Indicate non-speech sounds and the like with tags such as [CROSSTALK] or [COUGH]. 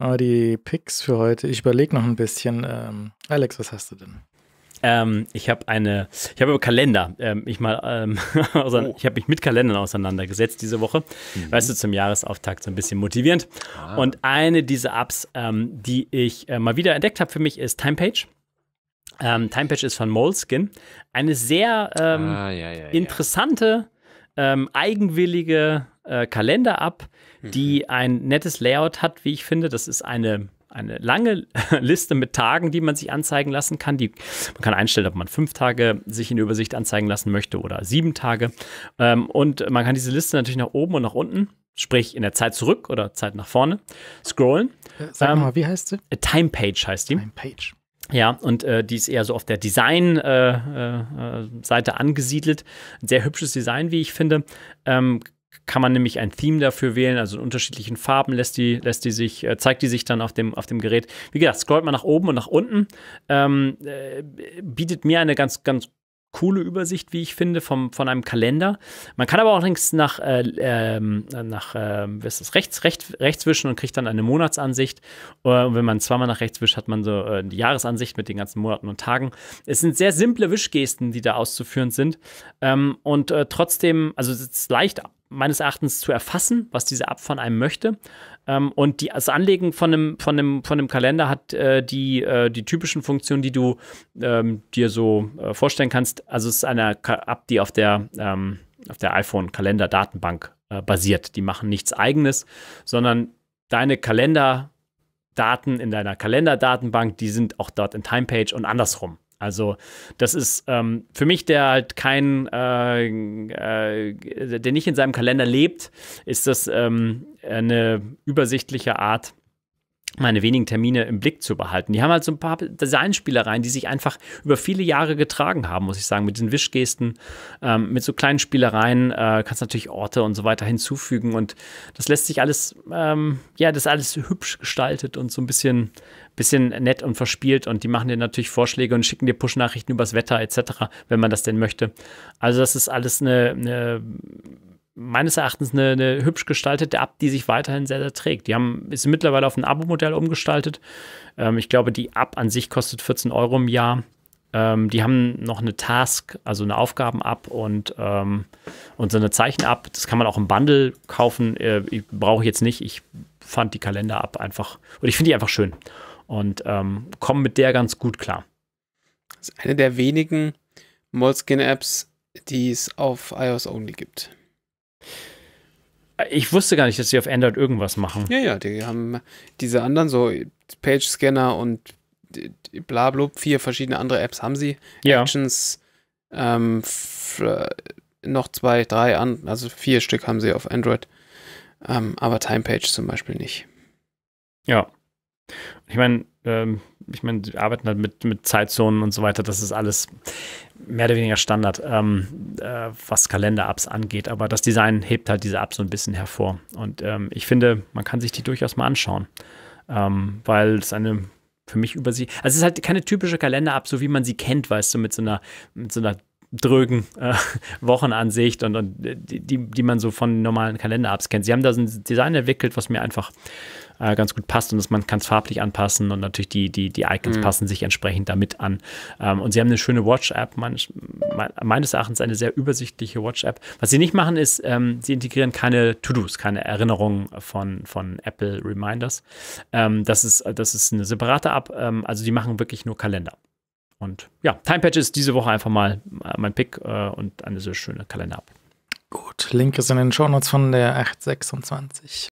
Aber die Picks für heute, ich überlege noch ein bisschen. Ähm, Alex, was hast du denn? Ähm, ich habe eine, ich habe über Kalender, ähm, ich mal, ähm, [LAUGHS] oh. ich habe mich mit Kalendern auseinandergesetzt diese Woche, mhm. weißt du, zum Jahresauftakt so ein bisschen motivierend. Ah. Und eine dieser Apps, ähm, die ich äh, mal wieder entdeckt habe für mich, ist Timepage. Ähm, Timepage ist von Moleskin, eine sehr ähm, ah, ja, ja, interessante ja ähm, eigenwillige äh, Kalender ab, mhm. die ein nettes Layout hat, wie ich finde. Das ist eine eine lange [LAUGHS] Liste mit Tagen, die man sich anzeigen lassen kann. Die, man kann einstellen, ob man fünf Tage sich in Übersicht anzeigen lassen möchte oder sieben Tage. Ähm, und man kann diese Liste natürlich nach oben und nach unten, sprich in der Zeit zurück oder Zeit nach vorne, scrollen. Äh, sag ähm, mal, wie heißt sie? Time Page heißt die. Time Page. Ja, und äh, die ist eher so auf der Design-Seite äh, äh, äh angesiedelt. Ein sehr hübsches Design, wie ich finde. Ähm, kann man nämlich ein Theme dafür wählen, also in unterschiedlichen Farben lässt die, lässt die sich, äh, zeigt die sich dann auf dem, auf dem Gerät. Wie gesagt, scrollt man nach oben und nach unten, ähm, äh, bietet mir eine ganz, ganz coole Übersicht, wie ich finde, vom, von einem Kalender. Man kann aber auch links nach, äh, äh, nach äh, was ist rechts, rechts, rechts wischen und kriegt dann eine Monatsansicht. Äh, und wenn man zweimal nach rechts wischt, hat man so äh, die Jahresansicht mit den ganzen Monaten und Tagen. Es sind sehr simple Wischgesten, die da auszuführen sind. Ähm, und äh, trotzdem, also es ist leicht meines Erachtens zu erfassen, was diese App von einem möchte. Ähm, und die, das Anlegen von einem, von einem, von einem Kalender hat äh, die, äh, die typischen Funktionen, die du ähm, dir so äh, vorstellen kannst. Also es ist eine App, die auf der, ähm, der iPhone-Kalender-Datenbank äh, basiert. Die machen nichts eigenes, sondern deine Kalender- Daten in deiner Kalenderdatenbank, die sind auch dort in Timepage und andersrum. Also das ist ähm, für mich, der halt kein, äh, äh, der nicht in seinem Kalender lebt, ist das ähm, eine übersichtliche Art, meine wenigen Termine im Blick zu behalten. Die haben halt so ein paar Designspielereien, die sich einfach über viele Jahre getragen haben, muss ich sagen, mit den Wischgesten, ähm, mit so kleinen Spielereien äh, kannst natürlich Orte und so weiter hinzufügen und das lässt sich alles, ähm, ja, das ist alles hübsch gestaltet und so ein bisschen, bisschen nett und verspielt und die machen dir natürlich Vorschläge und schicken dir Push-Nachrichten übers Wetter etc., wenn man das denn möchte. Also das ist alles eine, eine meines Erachtens eine, eine, hübsch gestaltete App, die sich weiterhin sehr, sehr trägt. Die haben, ist mittlerweile auf ein Abo-Modell umgestaltet. Ähm, ich glaube, die App an sich kostet 14 Euro im Jahr. Ähm, die haben noch eine Task, also eine Aufgaben-App und, ähm, und so eine Zeichen-App. Das kann man auch im Bundle kaufen. Äh, ich brauche jetzt nicht. Ich fand die Kalender-App einfach, oder ich finde die einfach schön und ähm, komme mit der ganz gut klar. Das ist eine der wenigen Moleskin-Apps, die es auf iOS Only gibt. Ich wusste gar nicht, dass sie auf Android irgendwas machen. Ja, ja, die haben diese anderen, so Page-Scanner und blablub, vier verschiedene andere Apps haben sie. Ja. Actions, ähm, äh, noch zwei, drei, an also vier Stück haben sie auf Android. Ähm, aber Timepage zum Beispiel nicht. Ja. Ich meine, ähm, ich meine, sie arbeiten halt mit, mit Zeitzonen und so weiter. Das ist alles, mehr oder weniger Standard, ähm, äh, was Kalender-Apps angeht. Aber das Design hebt halt diese Apps so ein bisschen hervor. Und ähm, ich finde, man kann sich die durchaus mal anschauen, ähm, weil es eine für mich über sie. Also es ist halt keine typische Kalender-App, so wie man sie kennt, weißt du, mit so einer, mit so einer drögen äh, Wochenansicht und, und die, die man so von normalen Kalender-Apps kennt. Sie haben da so ein Design entwickelt, was mir einfach äh, ganz gut passt und dass man kann es farblich anpassen und natürlich die, die, die Icons mhm. passen sich entsprechend damit an. Ähm, und sie haben eine schöne Watch-App, mein, meines Erachtens eine sehr übersichtliche Watch-App. Was sie nicht machen, ist, ähm, sie integrieren keine To-Dos, keine Erinnerungen von, von Apple Reminders. Ähm, das, ist, das ist eine separate App, ähm, also die machen wirklich nur Kalender. Und ja, Timepatch ist diese Woche einfach mal äh, mein Pick äh, und eine sehr schöne Kalender-App. Gut, Link ist in den Shownotes von der 826.